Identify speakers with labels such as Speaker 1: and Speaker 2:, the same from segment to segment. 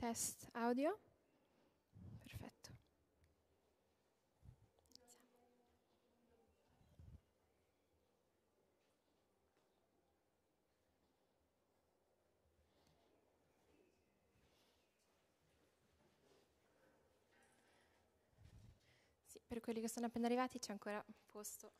Speaker 1: Test audio. Perfetto. Sì, per quelli che sono appena arrivati c'è ancora posto.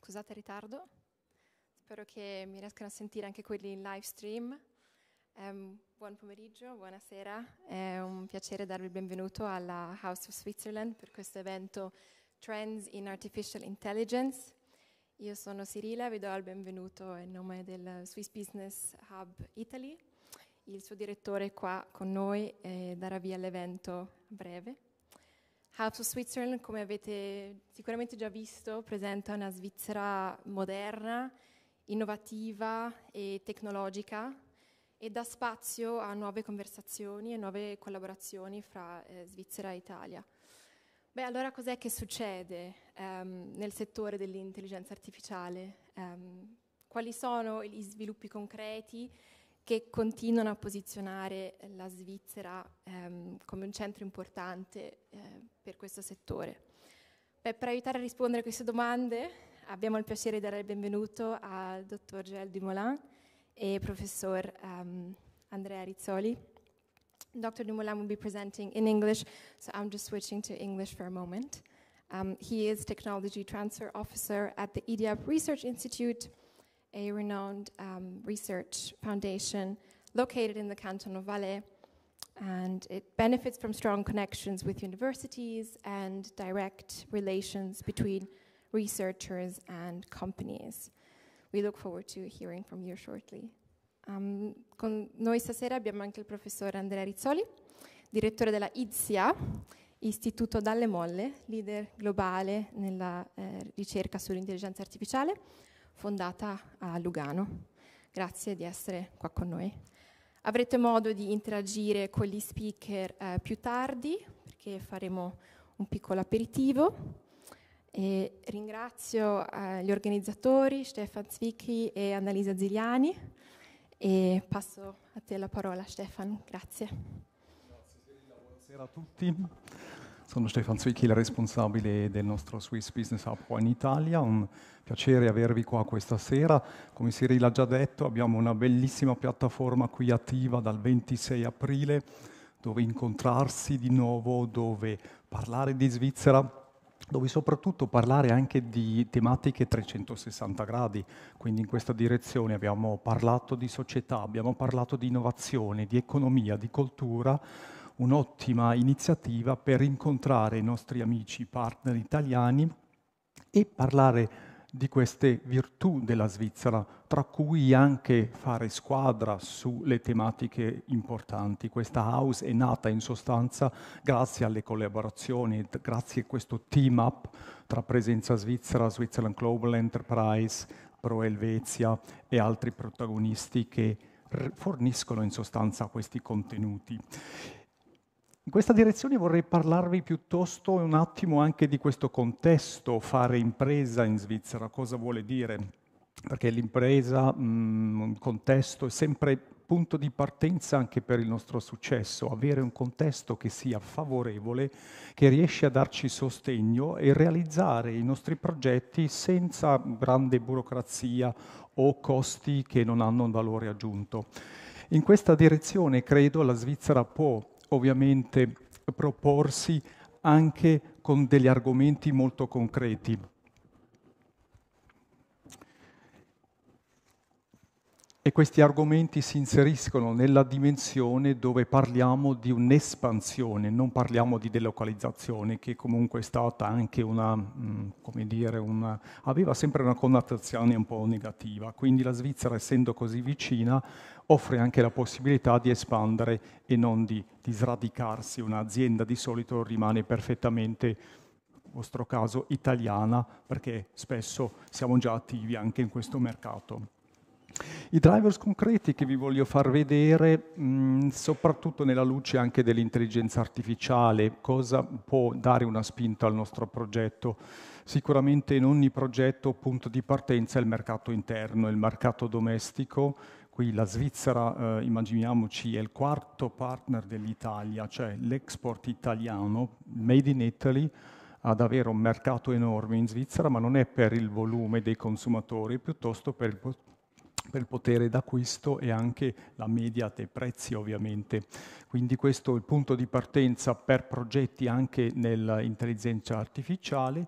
Speaker 1: Scusate il ritardo, spero che mi riescano a sentire anche quelli in live stream. Um, buon pomeriggio, buonasera, è un piacere darvi il benvenuto alla House of Switzerland per questo evento Trends in Artificial Intelligence. Io sono Sirila, vi do il benvenuto in nome del Swiss Business Hub Italy. Il suo direttore è qua con noi e darà via l'evento a breve. House of Switzerland, come avete sicuramente già visto, presenta una Svizzera moderna, innovativa e tecnologica e dà spazio a nuove conversazioni e nuove collaborazioni fra eh, Svizzera e Italia. Beh, allora cos'è che succede um, nel settore dell'intelligenza artificiale? Um, quali sono gli sviluppi concreti che continuano a posizionare la Svizzera ehm, come un centro importante eh, per questo settore. Beh, per aiutare a rispondere a queste domande abbiamo il piacere di dare il benvenuto al dottor Joël Dumoulin e professor um, Andrea Rizzoli. Dr. Dumoulin will be presenting in English, so I'm just switching to English for a moment. Um, he is Technology Transfer Officer at the EDIAP Research Institute. a renowned um, research foundation located in the canton of Valais. And it benefits from strong connections with universities and direct relations between researchers and companies. We look forward to hearing from you shortly. Um, con noi stasera abbiamo anche il professor Andrea Rizzoli, direttore della IDSIA, Istituto Dalle Molle, leader globale nella eh, ricerca sull'intelligenza artificiale fondata a Lugano. Grazie di essere qua con noi. Avrete modo di interagire con gli speaker eh, più tardi perché faremo un piccolo aperitivo. E ringrazio eh, gli organizzatori Stefan Zwicky e Annalisa Ziliani e passo a te la parola Stefan, grazie. Grazie buonasera a tutti.
Speaker 2: Sono Stefan Zwicky, il responsabile del nostro Swiss Business Hub qua in Italia. Un piacere avervi qua questa sera. Come Siri l'ha già detto, abbiamo una bellissima piattaforma qui attiva dal 26 aprile, dove incontrarsi di nuovo, dove parlare di Svizzera, dove soprattutto parlare anche di tematiche 360 gradi, quindi in questa direzione abbiamo parlato di società, abbiamo parlato di innovazione, di economia, di cultura, un'ottima iniziativa per incontrare i nostri amici, partner italiani e parlare di queste virtù della Svizzera, tra cui anche fare squadra sulle tematiche importanti. Questa house è nata in sostanza grazie alle collaborazioni, grazie a questo team up tra Presenza Svizzera, Switzerland Global Enterprise, Pro Helvezia e altri protagonisti che forniscono in sostanza questi contenuti. In questa direzione vorrei parlarvi piuttosto un attimo anche di questo contesto, fare impresa in Svizzera, cosa vuole dire? Perché l'impresa, mm, un contesto, è sempre punto di partenza anche per il nostro successo, avere un contesto che sia favorevole, che riesce a darci sostegno e realizzare i nostri progetti senza grande burocrazia o costi che non hanno un valore aggiunto. In questa direzione credo la Svizzera può ovviamente proporsi anche con degli argomenti molto concreti. E questi argomenti si inseriscono nella dimensione dove parliamo di un'espansione, non parliamo di delocalizzazione, che comunque è stata anche una, mm, come dire, una, aveva sempre una connotazione un po' negativa. Quindi la Svizzera, essendo così vicina, offre anche la possibilità di espandere e non di, di sradicarsi. Un'azienda di solito rimane perfettamente, nel vostro caso, italiana, perché spesso siamo già attivi anche in questo mercato. I drivers concreti che vi voglio far vedere, mh, mm, soprattutto nella luce anche dell'intelligenza artificiale, cosa può dare una spinta al nostro progetto? Sicuramente in ogni progetto punto di partenza è il mercato interno, il mercato domestico, Qui la Svizzera, eh, immaginiamoci, è il quarto partner dell'Italia, cioè l'export italiano, made in Italy, ad avere un mercato enorme in Svizzera, ma non è per il volume dei consumatori, piuttosto per il, per il potere d'acquisto e anche la media dei prezzi ovviamente. Quindi questo è il punto di partenza per progetti anche nell'intelligenza artificiale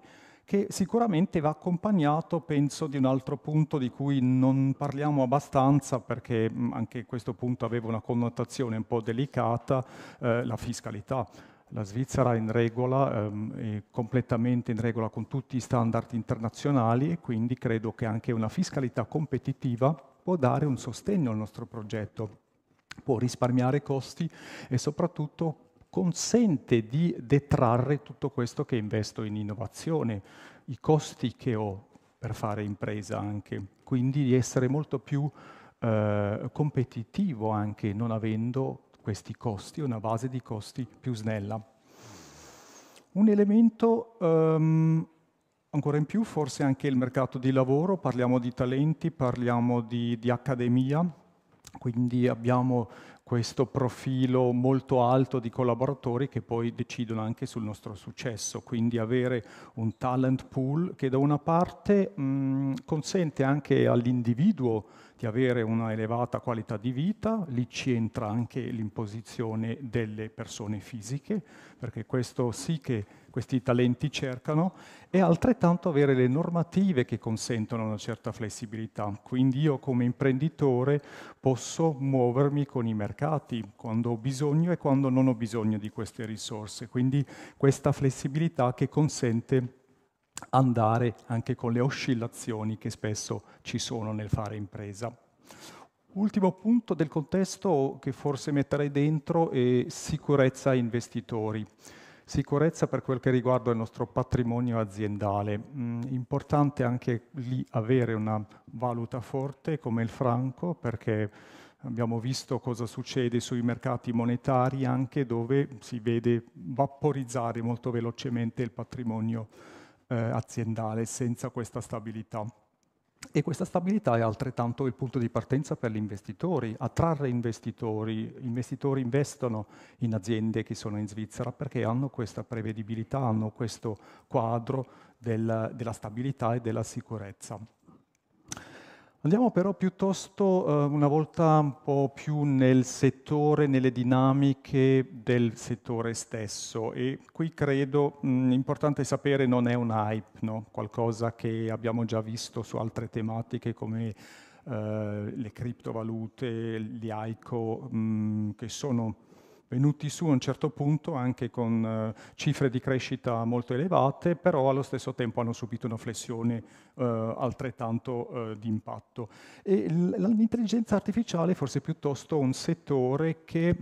Speaker 2: che sicuramente va accompagnato, penso, di un altro punto di cui non parliamo abbastanza perché anche questo punto aveva una connotazione un po' delicata, eh, la fiscalità. La Svizzera è in regola, ehm, è completamente in regola con tutti i standard internazionali e quindi credo che anche una fiscalità competitiva può dare un sostegno al nostro progetto, può risparmiare costi e soprattutto consente di detrarre tutto questo che investo in innovazione, i costi che ho per fare impresa anche, quindi di essere molto più eh, competitivo anche non avendo questi costi, una base di costi più snella. Un elemento um, ancora in più, forse anche il mercato di lavoro, parliamo di talenti, parliamo di, di accademia, quindi abbiamo questo profilo molto alto di collaboratori che poi decidono anche sul nostro successo, quindi avere un talent pool che da una parte mh, mm, consente anche all'individuo di avere una elevata qualità di vita, lì ci entra anche l'imposizione delle persone fisiche, perché questo sì che questi talenti cercano e altrettanto avere le normative che consentono una certa flessibilità. Quindi io come imprenditore posso muovermi con i mercati quando ho bisogno e quando non ho bisogno di queste risorse. Quindi questa flessibilità che consente andare anche con le oscillazioni che spesso ci sono nel fare impresa. Ultimo punto del contesto che forse metterei dentro è sicurezza investitori. Sicurezza per quel che riguarda il nostro patrimonio aziendale. Mm, importante anche lì avere una valuta forte come il franco perché abbiamo visto cosa succede sui mercati monetari anche dove si vede vaporizzare molto velocemente il patrimonio eh, aziendale senza questa stabilità. E questa stabilità è altrettanto il punto di partenza per gli investitori, attrarre investitori. Gli investitori investono in aziende che sono in Svizzera perché hanno questa prevedibilità, hanno questo quadro della, della stabilità e della sicurezza. Andiamo però piuttosto eh, una volta un po' più nel settore, nelle dinamiche del settore stesso e qui credo mh, mm, importante sapere non è un hype, no? qualcosa che abbiamo già visto su altre tematiche come eh, le criptovalute, gli ICO, mh, mm, che sono venuti su a un certo punto anche con eh, cifre di crescita molto elevate, però allo stesso tempo hanno subito una flessione eh, altrettanto eh, di impatto. l'intelligenza artificiale è forse piuttosto un settore che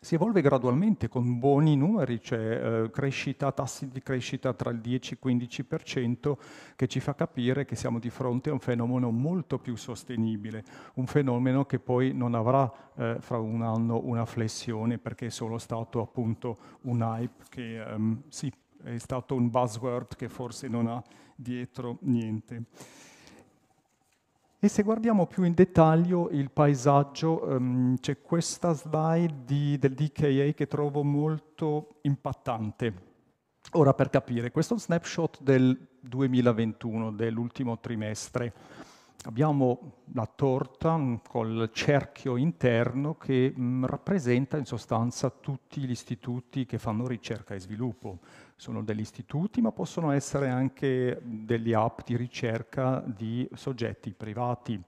Speaker 2: si evolve gradualmente con buoni numeri, cioè eh, crescita, tassi di crescita tra il 10 e il 15% che ci fa capire che siamo di fronte a un fenomeno molto più sostenibile, un fenomeno che poi non avrà eh, fra un anno una flessione perché è solo stato appunto un hype che ehm, sì, è stato un buzzword che forse non ha dietro niente. E se guardiamo più in dettaglio il paesaggio, um, c'è questa slide di, del DKA che trovo molto impattante. Ora per capire, questo è un snapshot del 2021, dell'ultimo trimestre abbiamo la torta mm, col cerchio interno che mh, mm, rappresenta in sostanza tutti gli istituti che fanno ricerca e sviluppo. Sono degli istituti, ma possono essere anche mm, degli app di ricerca di soggetti privati.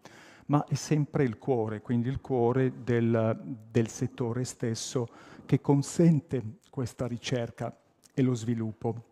Speaker 2: Ma è sempre il cuore, quindi il cuore del, del settore stesso che consente questa ricerca e lo sviluppo.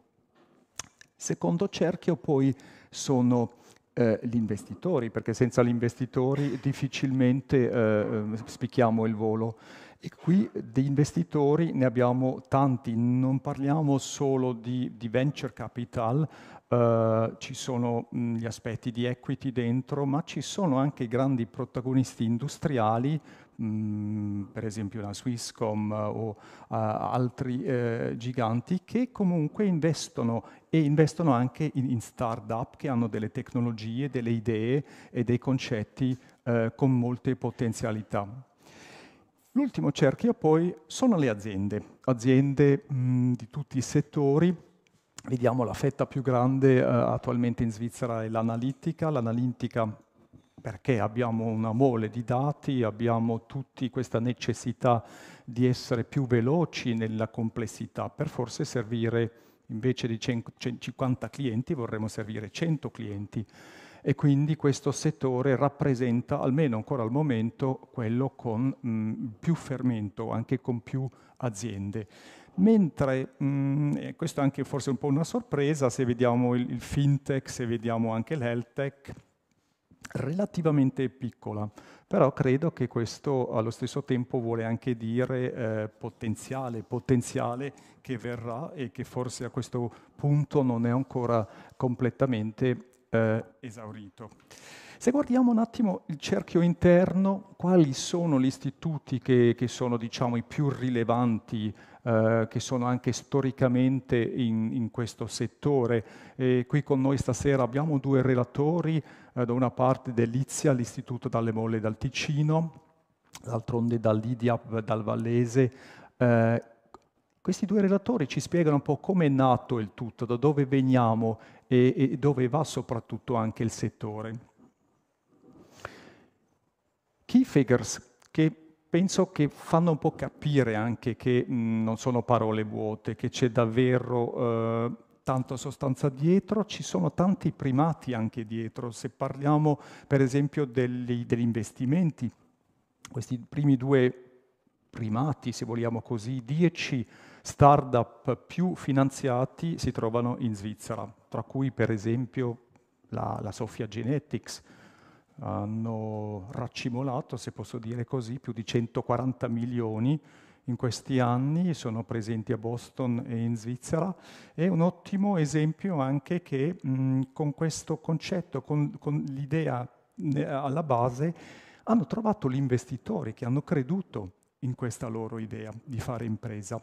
Speaker 2: Secondo cerchio poi sono eh, gli investitori, perché senza gli investitori difficilmente eh, ehm, spicchiamo il volo. E qui di investitori ne abbiamo tanti, non parliamo solo di, di venture capital, eh, ci sono mh, gli aspetti di equity dentro, ma ci sono anche i grandi protagonisti industriali Mm, per esempio la Swisscom o uh, altri eh, giganti che comunque investono e investono anche in, in start-up che hanno delle tecnologie, delle idee e dei concetti eh, con molte potenzialità. L'ultimo cerchio poi sono le aziende, aziende mh, mm, di tutti i settori. Vediamo la fetta più grande eh, attualmente in Svizzera è l'analitica, l'analitica perché abbiamo una mole di dati, abbiamo tutti questa necessità di essere più veloci nella complessità, per forse servire invece di 50 clienti vorremmo servire 100 clienti e quindi questo settore rappresenta, almeno ancora al momento, quello con mh, mm, più fermento, anche con più aziende. Mentre, mh, mm, questo è anche forse un po' una sorpresa, se vediamo il, il fintech, se vediamo anche l'health tech, relativamente piccola, però credo che questo allo stesso tempo vuole anche dire eh, potenziale, potenziale che verrà e che forse a questo punto non è ancora completamente eh,
Speaker 1: esaurito.
Speaker 2: Se guardiamo un attimo il cerchio interno, quali sono gli istituti che, che sono diciamo, i più rilevanti eh, che sono anche storicamente in, in questo settore. E qui con noi stasera abbiamo due relatori, eh, da una parte dell'Izia, l'Istituto dalle Molle dal Ticino, d'altronde dall'IDIAP, dal Vallese. Eh, questi due relatori ci spiegano un po' come è nato il tutto, da dove veniamo e, e dove va soprattutto anche il settore. Key figures che penso che fanno un po' capire anche che mh, non sono parole vuote, che c'è davvero eh, tanta sostanza dietro, ci sono tanti primati anche dietro. Se parliamo per esempio degli, degli investimenti, questi primi due primati, se vogliamo così, 10 startup più finanziati si trovano in Svizzera, tra cui per esempio la, la Sofia Genetics, hanno raccimolato, se posso dire così, più di 140 milioni in questi anni, sono presenti a Boston e in Svizzera. È un ottimo esempio anche che mh, mm, con questo concetto, con, con l'idea eh, alla base, hanno trovato gli investitori che hanno creduto in questa loro idea di fare impresa.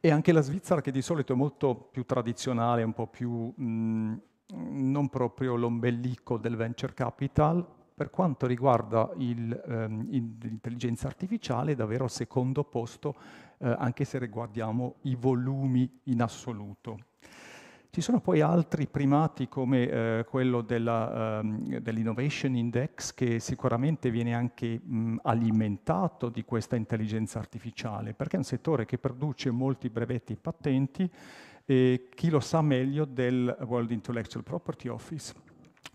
Speaker 2: E anche la Svizzera, che di solito è molto più tradizionale, un po' più mh, mm, non proprio l'ombelico del venture capital, per quanto riguarda ehm, l'intelligenza ehm, artificiale è davvero secondo posto, eh, anche se riguardiamo i volumi in assoluto. Ci sono poi altri primati come eh, quello ehm, dell'Innovation ehm, dell Index che sicuramente viene anche mh, alimentato di questa intelligenza artificiale perché è un settore che produce molti brevetti e patenti e chi lo sa meglio del World Intellectual Property Office.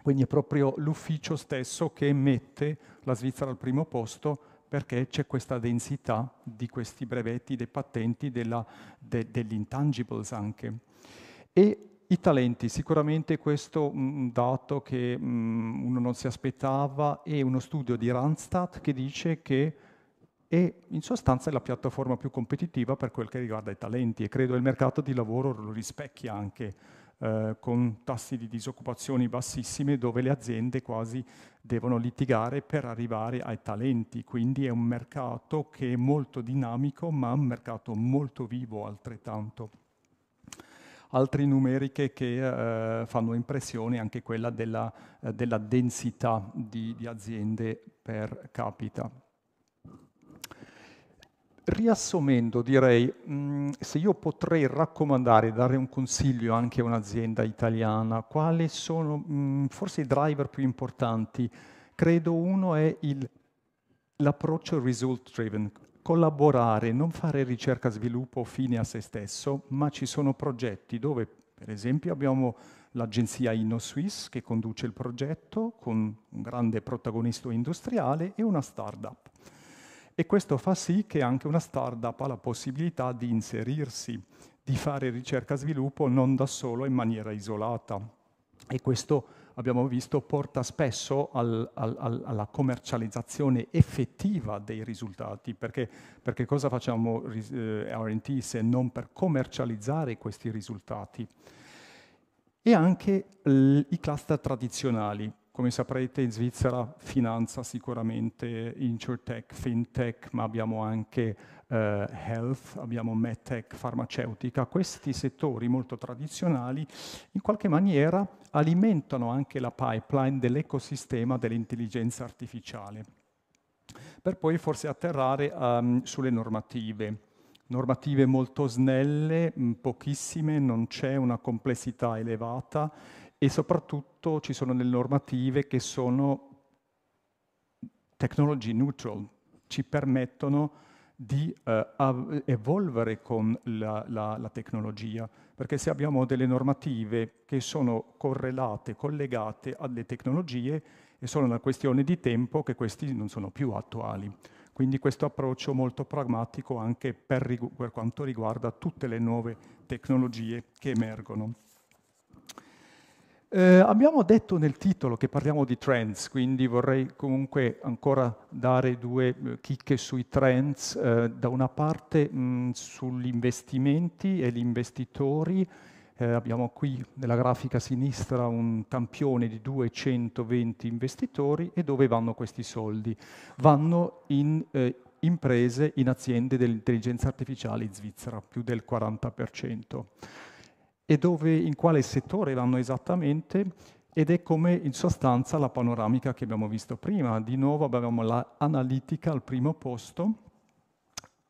Speaker 2: Quindi è proprio l'ufficio stesso che mette la Svizzera al primo posto perché c'è questa densità di questi brevetti, dei patenti, della, de, degli intangibles anche. E i talenti, sicuramente questo è mm, un dato che mh, mm, uno non si aspettava, è uno studio di Randstad che dice che e in sostanza è la piattaforma più competitiva per quel che riguarda i talenti e credo il mercato di lavoro lo rispecchia anche eh, con tassi di disoccupazione bassissimi dove le aziende quasi devono litigare per arrivare ai talenti, quindi è un mercato che è molto dinamico ma un mercato molto vivo altrettanto altre numeriche che eh, fanno impressione, anche quella della, eh, della densità di, di, aziende per capita. Riassumendo, direi, mm, se io potrei raccomandare, dare un consiglio anche a un'azienda italiana, quali sono mm, forse i driver più importanti? Credo uno è il, l'approccio result driven, collaborare, non fare ricerca sviluppo fine a se stesso, ma ci sono progetti dove, per esempio, abbiamo l'agenzia InnoSwiss che conduce il progetto con un grande protagonista industriale e una startup. up e questo fa sì che anche una startup ha la possibilità di inserirsi, di fare ricerca e sviluppo non da solo in maniera isolata. E questo abbiamo visto porta spesso al, al, alla commercializzazione effettiva dei risultati, perché, perché cosa facciamo eh, RT se non per commercializzare questi risultati? E anche l, i cluster tradizionali, come saprete in Svizzera finanza sicuramente insurtech, fintech, ma abbiamo anche eh, health, abbiamo medtech, farmaceutica. Questi settori molto tradizionali in qualche maniera alimentano anche la pipeline dell'ecosistema dell'intelligenza artificiale, per poi forse atterrare um, sulle normative normative molto snelle, pochissime, non c'è una complessità elevata e soprattutto ci sono delle normative che sono technology neutral, ci permettono di uh, evolvere con la, la, la, tecnologia, perché se abbiamo delle normative che sono correlate, collegate alle tecnologie, è solo una questione di tempo che questi non sono più attuali. Quindi questo approccio molto pragmatico anche per, per quanto riguarda tutte le nuove tecnologie che emergono. Eh, abbiamo detto nel titolo che parliamo di trends, quindi vorrei comunque ancora dare due eh, chicche sui trends, eh, da una parte mh, mm, sugli investimenti e gli investitori, eh, abbiamo qui nella grafica sinistra un campione di 220 investitori e dove vanno questi soldi? Vanno in eh, imprese, in aziende dell'intelligenza artificiale in Svizzera, più del 40% e dove, in quale settore vanno esattamente ed è come in sostanza la panoramica che abbiamo visto prima. Di nuovo abbiamo l'analitica al primo posto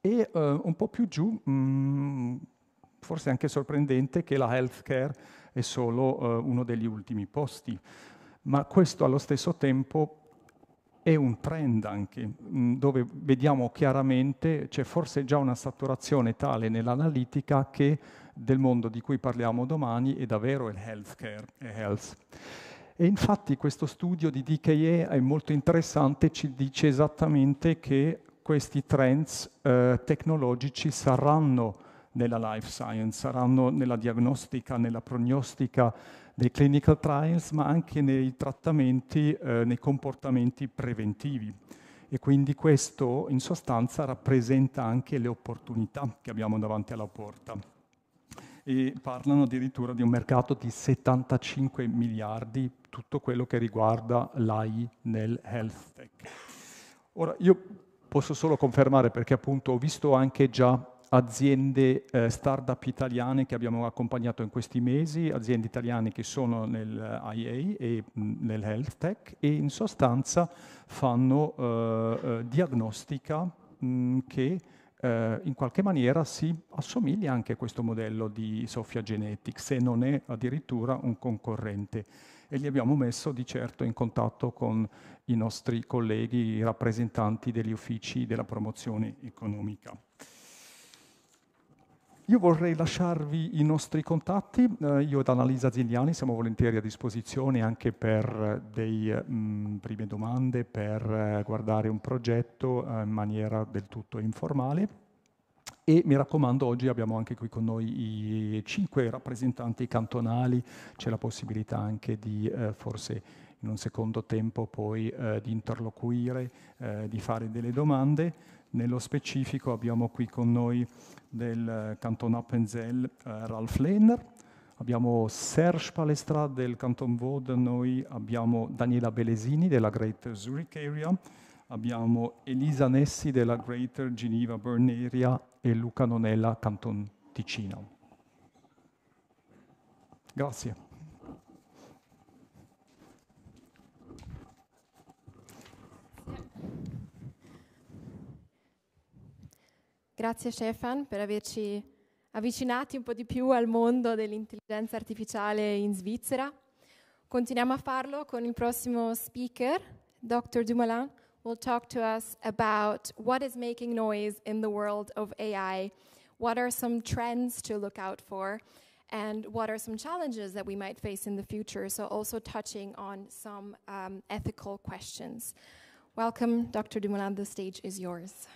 Speaker 2: e eh, un po' più giù, mh, mm, forse anche sorprendente, che la healthcare è solo eh, uno degli ultimi posti. Ma questo allo stesso tempo è un trend anche, mm, dove vediamo chiaramente c'è forse già una saturazione tale nell'analitica che del mondo di cui parliamo domani è davvero il healthcare e health. E infatti questo studio di DKE è molto interessante, ci dice esattamente che questi trends eh, tecnologici saranno nella life science, saranno nella diagnostica, nella prognostica dei clinical trials, ma anche nei trattamenti, eh, nei comportamenti preventivi. E quindi questo in sostanza rappresenta anche le opportunità che abbiamo davanti alla porta e parlano addirittura di un mercato di 75 miliardi, tutto quello che riguarda l'AI nel health tech. Ora, io posso solo confermare perché appunto ho visto anche già aziende eh, startup italiane che abbiamo accompagnato in questi mesi, aziende italiane che sono nel eh, IA e mh, mm, nel health tech e in sostanza fanno eh, eh, diagnostica mh, mm, che eh, in qualche maniera si assomiglia anche a questo modello di Sofia Genetics, se non è addirittura un concorrente. E li abbiamo messo di certo in contatto con i nostri colleghi rappresentanti degli uffici della promozione economica. Io vorrei lasciarvi i nostri contatti, eh, io ed Annalisa Zigliani siamo volentieri a disposizione anche per eh, delle eh, prime domande, per eh, guardare un progetto eh, in maniera del tutto informale. E mi raccomando, oggi abbiamo anche qui con noi i cinque rappresentanti cantonali, c'è la possibilità anche di eh, forse in un secondo tempo poi di interloquire, di fare delle domande. Nello specifico abbiamo qui con noi del Canton Appenzell eh, Ralf Lehner, abbiamo Serge Palestra del Canton Vaud, noi abbiamo Daniela Belesini della Greater Zurich Area, abbiamo Elisa Nessi della Greater Geneva Bern Area e Luca Nonella Canton Ticino. Grazie.
Speaker 1: Grazie Stefan per averci avvicinati un po' di più al mondo dell'intelligenza artificiale in Svizzera. Continuiamo a farlo con il prossimo speaker, Dr. Dumoulin, will talk to us about what is making noise in the world of AI, what are some trends to look out for, and what are some challenges that we might face in the future. So, also touching on some um, ethical questions. Welcome, Dr. Dumoulin. The stage is yours.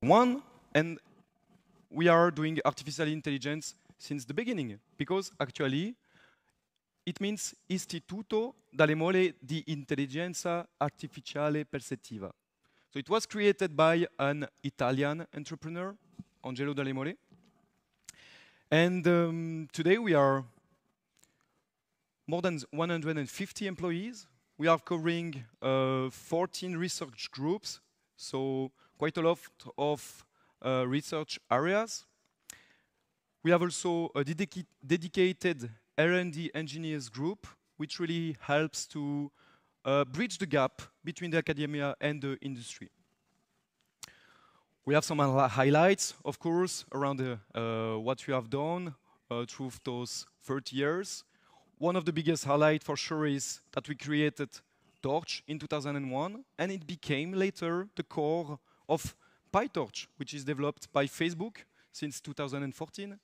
Speaker 3: One, and we are doing artificial intelligence since the beginning, because actually it means Istituto dalle mole di intelligenza artificiale Perceptiva. So it was created by an Italian entrepreneur, Angelo dalle mole. And um, today we are more than 150 employees. We are covering uh, 14 research groups, so quite a lot of uh, research areas. We have also a dedica dedicated R&D engineers group, which really helps to uh, bridge the gap between the academia and the industry. We have some highlights, of course, around the, uh, what we have done uh, through those 30 years. One of the biggest highlights for sure is that we created Torch in 2001, and it became later the core of PyTorch, which is developed by Facebook since 2014,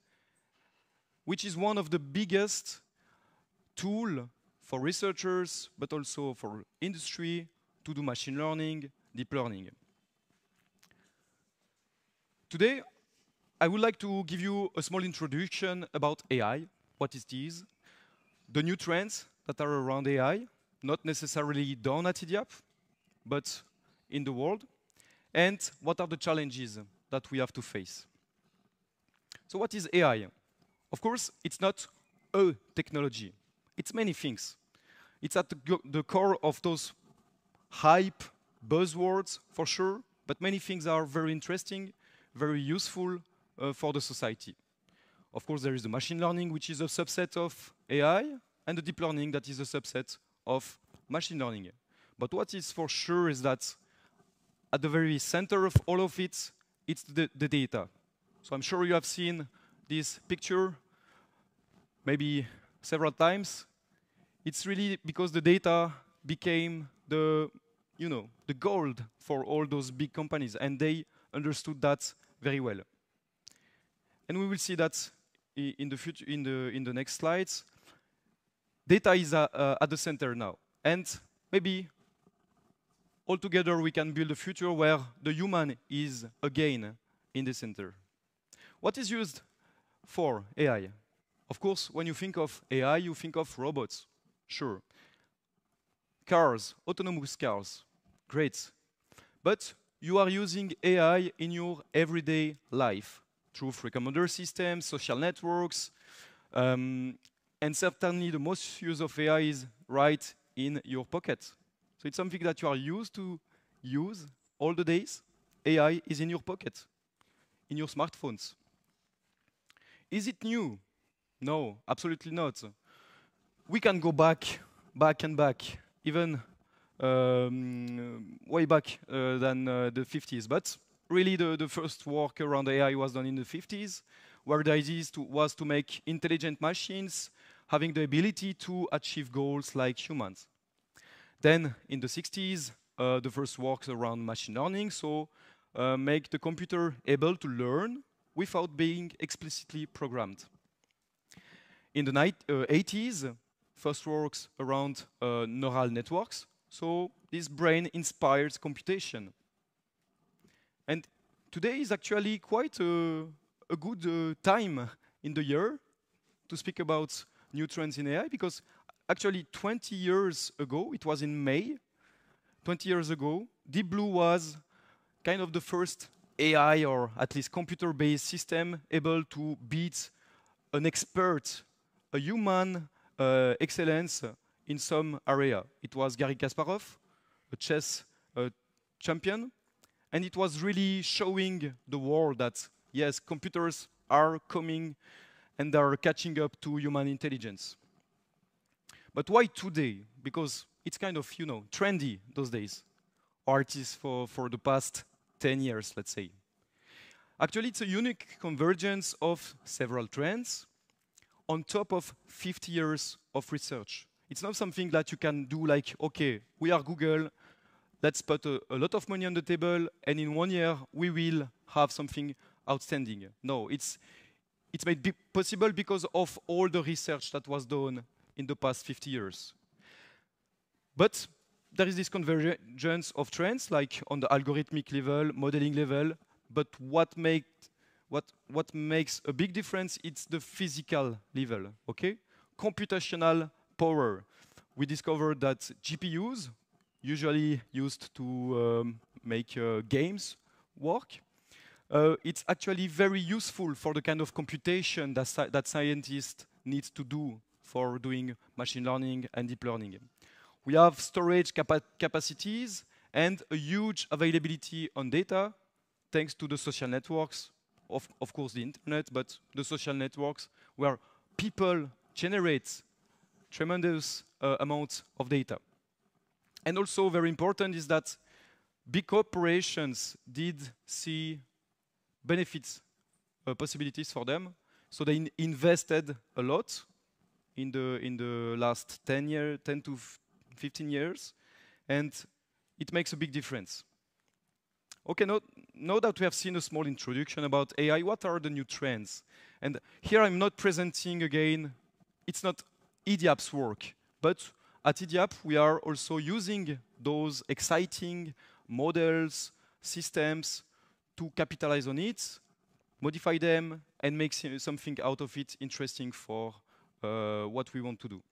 Speaker 3: which is one of the biggest tool for researchers, but also for industry to do machine learning, deep learning. Today, I would like to give you a small introduction about AI, what it is, the new trends that are around AI, not necessarily done at EDIAP, but in the world and what are the challenges that we have to face. So what is AI? Of course, it's not a technology. It's many things. It's at the, core of those hype buzzwords, for sure, but many things are very interesting, very useful uh, for the society. Of course, there is the machine learning, which is a subset of AI, and the deep learning, that is a subset of machine learning. But what is for sure is that at the very center of all of it, it's the, the data. So I'm sure you have seen this picture maybe several times. It's really because the data became the, you know, the gold for all those big companies, and they understood that very well. And we will see that in the future, in the in the next slides. Data is uh, uh, at the center now, and maybe all together we can build a future where the human is again in the center. What is used for AI? Of course, when you think of AI, you think of robots, sure. Cars, autonomous cars, great. But you are using AI in your everyday life through recommender systems, social networks, um, and certainly the most use of AI is right in your pocket so it's something that you are used to use all the days. AI is in your pocket, in your smartphones. Is it new? No, absolutely not. We can go back, back and back, even um, way back uh, than uh, the 50s. But really, the, the, first work around AI was done in the 50s, where the idea to, was to make intelligent machines having the ability to achieve goals like humans. Then in the 60s, uh, the first works around machine learning, so uh, make the computer able to learn without being explicitly programmed. In the uh, 80s, first works around uh, neural networks, so this brain inspires computation. And today is actually quite a, a good uh, time in the year to speak about new trends in AI because actually 20 years ago, it was in May, 20 years ago, Deep Blue was kind of the first AI or at least computer-based system able to beat an expert, a human uh, excellence in some area. It was Gary Kasparov, a chess uh, champion, and it was really showing the world that, yes, computers are coming and are catching up to human intelligence. But why today? Because it's kind of, you know, trendy those days. Artists for, for the past 10 years, let's say. Actually, it's a unique convergence of several trends on top of 50 years of research. It's not something that you can do like, okay, we are Google, let's put a, a lot of money on the table, and in one year we will have something outstanding. No, it's, it's made be possible because of all the research that was done, in the past 50 years. But there is this convergence of trends, like on the algorithmic level, modeling level, but what, make, what, what makes a big difference is the physical level, okay? Computational power. We discovered that GPUs, usually used to um, make uh, games work, uh, it's actually very useful for the kind of computation that, that scientists need to do for doing machine learning and deep learning. We have storage capa capacities and a huge availability on data, thanks to the social networks, of, of course the internet, but the social networks where people generate tremendous uh, amounts of data. And also very important is that big corporations did see benefits, uh, possibilities for them, so they in invested a lot in the in the last 10 year 10 to 15 years and it makes a big difference okay now, now that we have seen a small introduction about ai what are the new trends and here i'm not presenting again it's not ediap's work but at ediap we are also using those exciting models systems to capitalize on it modify them and make something out of it interesting for uh, what we want to do.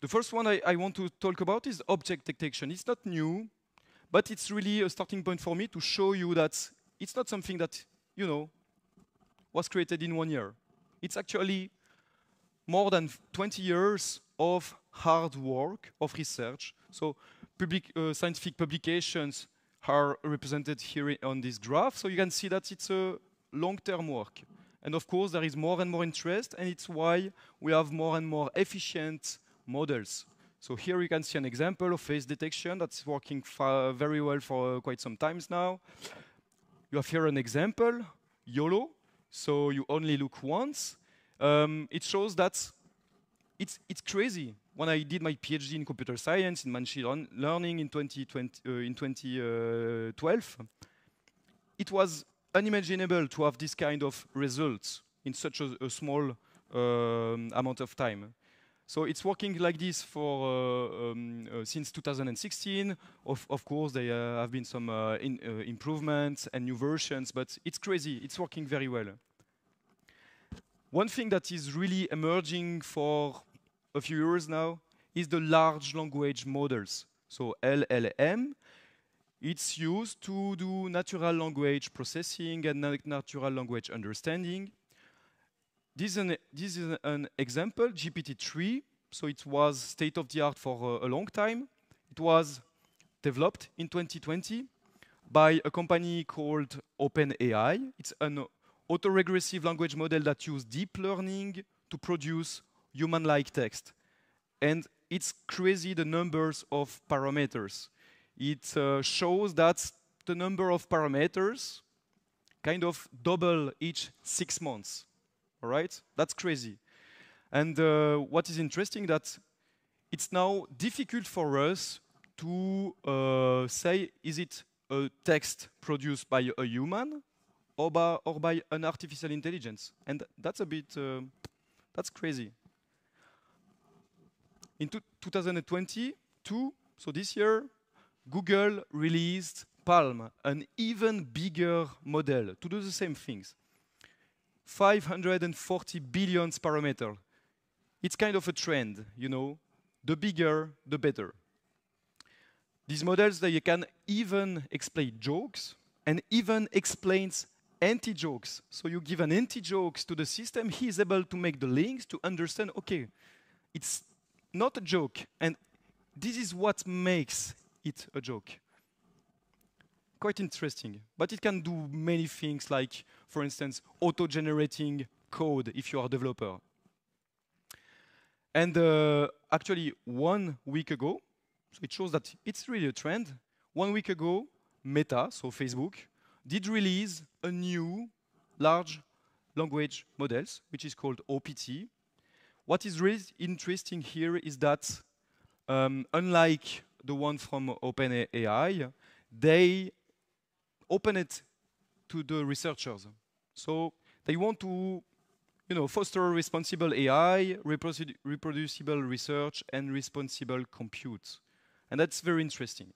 Speaker 3: The first one I, I, want to talk about is object detection. It's not new, but it's really a starting point for me to show you that it's not something that, you know, was created in one year. It's actually more than 20 years of hard work, of research. So public, uh, scientific publications are represented here on this graph. So you can see that it's a long-term work. And of course, there is more and more interest, and it's why we have more and more efficient models. So here you can see an example of face detection that's working very well for uh, quite some times now. You have here an example, YOLO, so you only look once. Um, it shows that it's, it's crazy. When I did my PhD in computer science, in machine learning in, 2020, uh, in 2012, uh, it was unimaginable to have this kind of results in such a, a small um, amount of time. So it's working like this for uh, um, uh, since 2016. Of, of course, there uh, have been some uh, in, uh, improvements and new versions, but it's crazy. It's working very well. One thing that is really emerging for a few years now is the large language models. So LLM it's used to do natural language processing and natural language understanding. This, an, this is an example, GPT-3. So it was state of the art for uh, a long time. It was developed in 2020 by a company called OpenAI. It's an autoregressive language model that uses deep learning to produce human-like text. And it's crazy the numbers of parameters. It uh, shows that the number of parameters kind of double each six months. All right, that's crazy. And uh, what is interesting that it's now difficult for us to uh, say is it a text produced by a human or by, or by an artificial intelligence, and that's a bit uh, that's crazy. In 2022, so this year, Google released Palm, an even bigger model to do the same things. 540 billion parameter. It's kind of a trend, you know. The bigger, the better. These models, they can even explain jokes and even explains anti-jokes. So you give an anti-jokes to the system, he is able to make the links to understand, okay, it's not a joke. And this is what makes it's a joke. Quite interesting, but it can do many things like, for instance, auto-generating code if you are a developer. And uh, actually, one week ago, so it shows that it's really a trend. One week ago, Meta, so Facebook, did release a new large language models, which is called OPT. What is really interesting here is that, um, unlike the one from OpenAI, they open it to the researchers. So they want to you know, foster responsible AI, reproducible research, and responsible compute. And that's very interesting.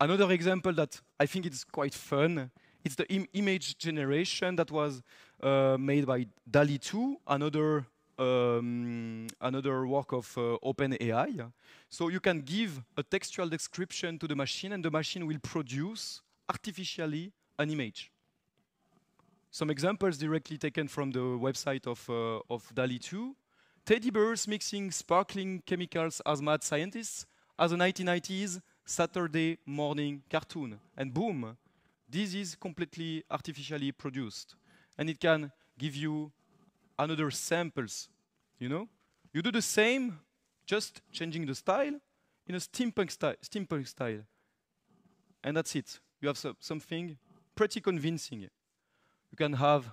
Speaker 3: Another example that I think is quite fun, it's the Im image generation that was uh, made by DALI 2, another um, another work of uh, OpenAI. So you can give a textual description to the machine, and the machine will produce artificially an image. Some examples directly taken from the website of, uh, of DALI 2. Teddy bears mixing sparkling chemicals as mad scientists as a 1990s Saturday morning cartoon. And boom, this is completely artificially produced. And it can give you another samples, you know? You do the same, just changing the style in a steampunk, sty steampunk style. And that's it. You have so something pretty convincing. You can have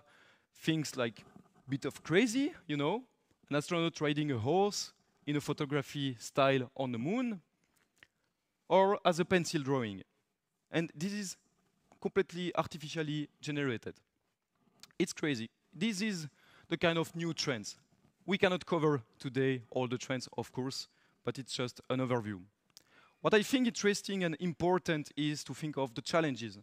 Speaker 3: things like bit of crazy, you know, an astronaut riding a horse in a photography style on the moon, or as a pencil drawing. And this is completely artificially generated. It's crazy. This is the kind of new trends. We cannot cover today all the trends, of course, but it's just an overview. What I think interesting and important is to think of the challenges,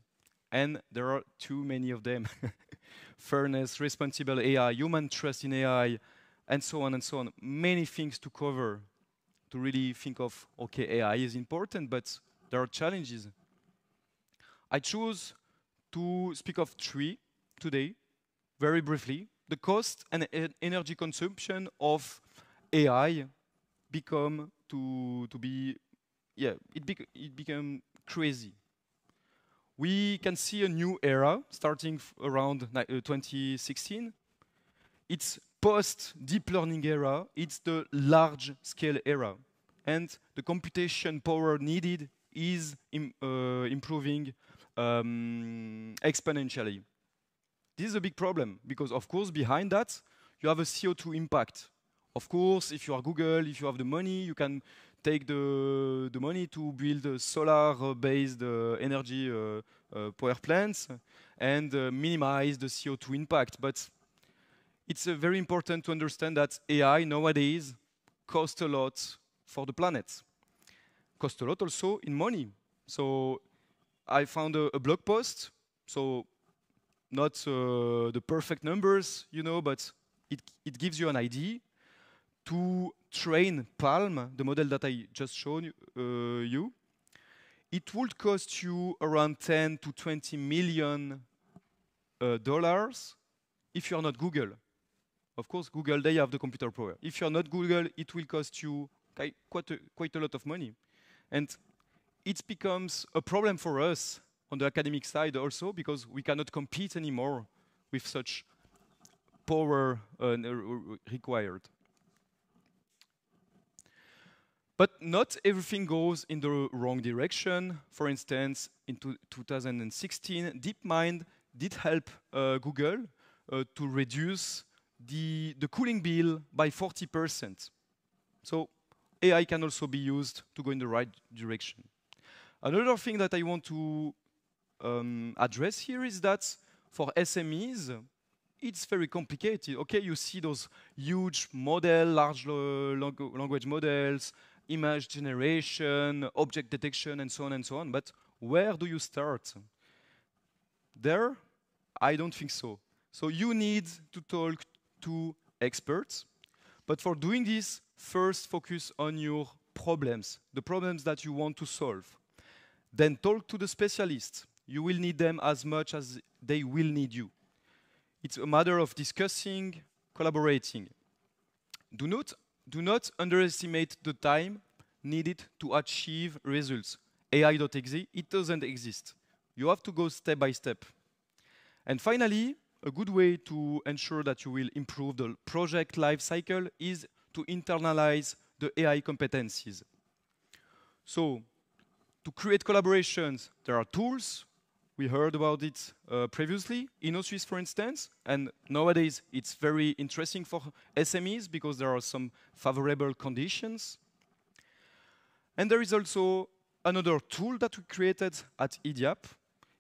Speaker 3: and there are too many of them. Fairness, responsible AI, human trust in AI, and so on and so on. Many things to cover to really think of, okay, AI is important, but there are challenges. I chose to speak of three today, very briefly, the cost and energy consumption of AI become to, to be, yeah, it, bec it become crazy. We can see a new era starting around uh, 2016. It's post-deep learning era, it's the large-scale era. And the computation power needed is Im uh, improving um, exponentially. This is a big problem because, of course, behind that, you have a CO2 impact. Of course, if you are Google, if you have the money, you can take the, the money to build solar-based uh, energy uh, uh, power plants and uh, minimize the CO2 impact. But it's uh, very important to understand that AI nowadays costs a lot for the planet. Costs a lot also in money. So I found a, a blog post. So not uh, the perfect numbers, you know, but it, it gives you an ID to train Palm, the model that I just showed uh, you. It would cost you around 10 to 20 million uh, dollars if you're not Google. Of course, Google, they have the computer power. If you're not Google, it will cost you quite a, quite a lot of money. And it becomes a problem for us on the academic side also because we cannot compete anymore with such power uh, required. But not everything goes in the wrong direction. For instance, in 2016, DeepMind did help uh, Google uh, to reduce the, the cooling bill by 40%. So AI can also be used to go in the right direction. Another thing that I want to um, address here is that for SMEs, it's very complicated. Okay, you see those huge model, large uh, language models, image generation, object detection, and so on and so on. But where do you start? There, I don't think so. So you need to talk to experts. But for doing this, first focus on your problems, the problems that you want to solve. Then talk to the specialists you will need them as much as they will need you. It's a matter of discussing, collaborating. Do not, do not underestimate the time needed to achieve results. AI.exe, it doesn't exist. You have to go step by step. And finally, a good way to ensure that you will improve the project life cycle is to internalize the AI competencies. So to create collaborations, there are tools we heard about it uh, previously, InnoSwiss, for instance, and nowadays it's very interesting for SMEs because there are some favorable conditions. And there is also another tool that we created at EDIAP.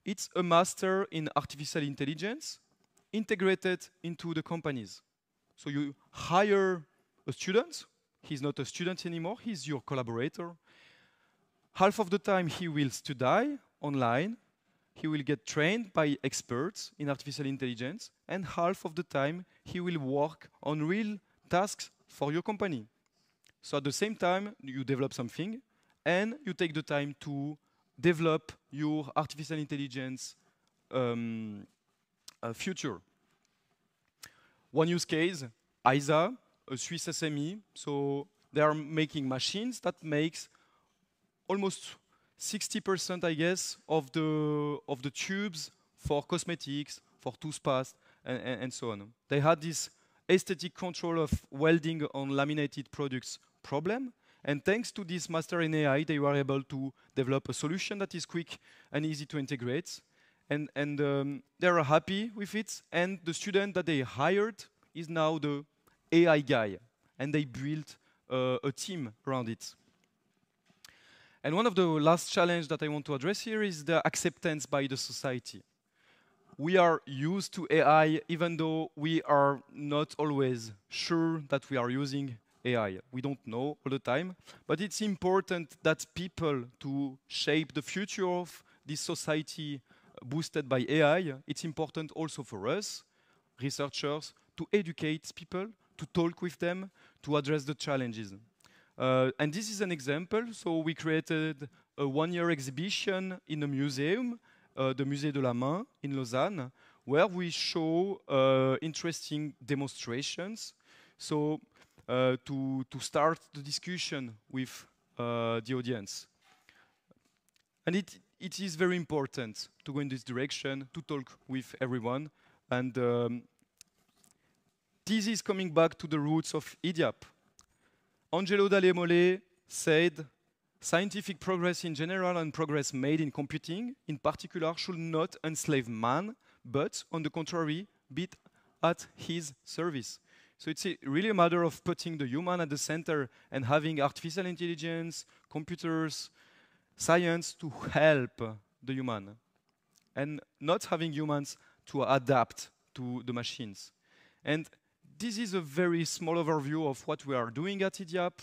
Speaker 3: It's a master in artificial intelligence integrated into the companies. So you hire a student. He's not a student anymore. He's your collaborator. Half of the time he will study online he will get trained by experts in artificial intelligence, and half of the time he will work on real tasks for your company. So at the same time, you develop something, and you take the time to develop your artificial intelligence um, uh, future. One use case, ISA, a Swiss SME, so they are making machines that makes almost 60%, I guess, of the, of the tubes for cosmetics, for toothpaste, and, and, and so on. They had this aesthetic control of welding on laminated products problem. And thanks to this master in AI, they were able to develop a solution that is quick and easy to integrate. And, and um, they are happy with it. And the student that they hired is now the AI guy. And they built uh, a team around it. And one of the last challenge that I want to address here is the acceptance by the society. We are used to AI even though we are not always sure that we are using AI. We don't know all the time, but it's important that people to shape the future of this society boosted by AI. It's important also for us, researchers, to educate people, to talk with them, to address the challenges. Uh, and this is an example. So we created a one-year exhibition in a museum, uh, the Musée de la Main in Lausanne, where we show uh, interesting demonstrations. So uh, to, to start the discussion with uh, the audience. And it, it is very important to go in this direction, to talk with everyone. And um, this is coming back to the roots of Idiap. Angelo Dalemole said, scientific progress in general and progress made in computing in particular should not enslave man, but on the contrary, be at his service. So it's a really a matter of putting the human at the center and having artificial intelligence, computers, science to help the human and not having humans to adapt to the machines. And this is a very small overview of what we are doing at EDIAP,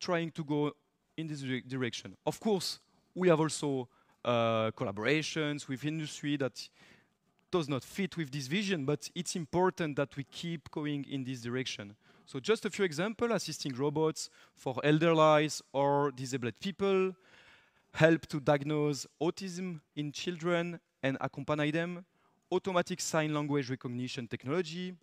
Speaker 3: trying to go in this direction. Of course, we have also uh, collaborations with industry that does not fit with this vision, but it's important that we keep going in this direction. So just a few examples, assisting robots for elderly or disabled people, help to diagnose autism in children and accompany them, automatic sign language recognition technology,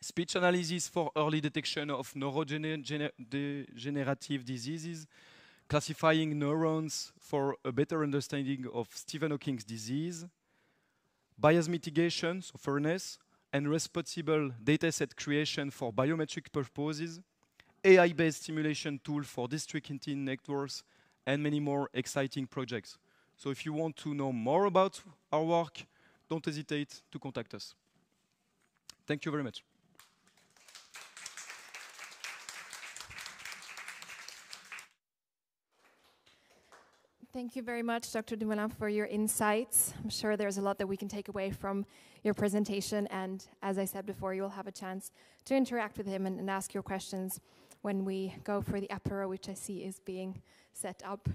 Speaker 3: speech analysis for early detection of neurodegenerative diseases, classifying neurons for a better understanding of Stephen Hawking's disease, bias mitigation, so fairness, and responsible dataset creation for biometric purposes, AI-based simulation tool for district hinting networks, and many more exciting projects. So if you want to know more about our work, don't hesitate to contact us. Thank you very much.
Speaker 1: Thank you very much, Dr. Dumoulin, for your insights. I'm sure there's a lot that we can take away from your presentation. And as I said before, you will have a chance to interact with him and, and ask your questions when we go for the apéro, which I see is being set up.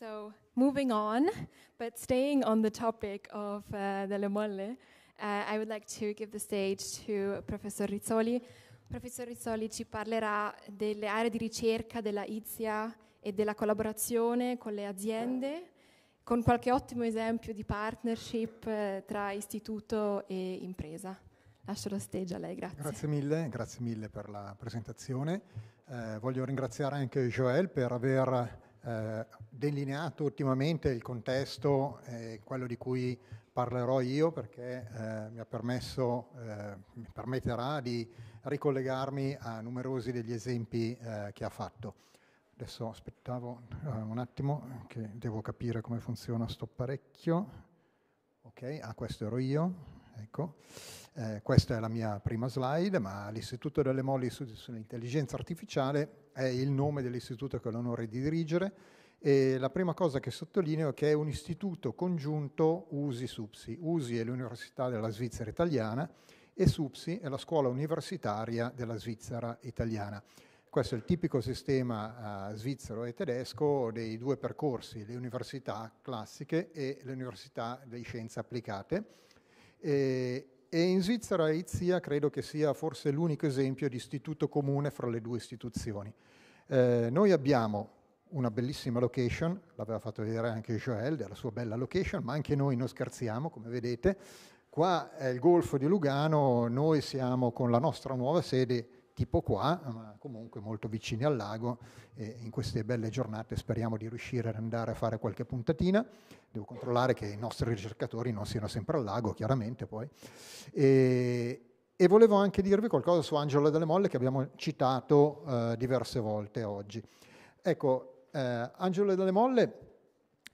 Speaker 1: So moving on, but staying on the topic of uh, Le Molle, uh, I would like to give the stage to Professor Rizzoli. Professor Rizzoli ci parlerà delle aree di ricerca della IZIA, e della collaborazione con le aziende, con qualche ottimo esempio di partnership eh, tra istituto e impresa. Lascio lo stage a lei, grazie.
Speaker 4: Grazie mille, grazie mille per la presentazione. Eh, voglio ringraziare anche Joel per aver eh, delineato ottimamente il contesto, eh, quello di cui parlerò io perché eh, mi ha permesso, eh, mi permetterà di ricollegarmi a numerosi degli esempi eh, che ha fatto. Adesso aspettavo uh, un attimo che devo capire come funziona sto apparecchio. Ok, ah, questo ero io. Ecco, eh, questa è la mia prima slide, ma l'Istituto delle Moli sull'intelligenza artificiale è il nome dell'istituto che ho l'onore di dirigere e la prima cosa che sottolineo è che è un istituto congiunto USI-SUPSI. USI è l'Università della Svizzera italiana e SUPSI è la scuola universitaria della Svizzera italiana questo è il tipico sistema eh, svizzero e tedesco dei due percorsi, le università classiche e le università di scienze applicate. E, e in Svizzera Izia credo che sia forse l'unico esempio di istituto comune fra le due istituzioni. Eh, noi abbiamo una bellissima location, l'aveva fatto vedere anche Joel della sua bella location, ma anche noi non scherziamo, come vedete. Qua è il Golfo di Lugano, noi siamo con la nostra nuova sede tipo qua, ma comunque molto vicini al lago e in queste belle giornate speriamo di riuscire ad andare a fare qualche puntatina. Devo controllare che i nostri ricercatori non siano sempre al lago, chiaramente poi. E, e volevo anche dirvi qualcosa su Angelo delle Molle che abbiamo citato eh, diverse volte oggi. Ecco, eh, Angelo delle Molle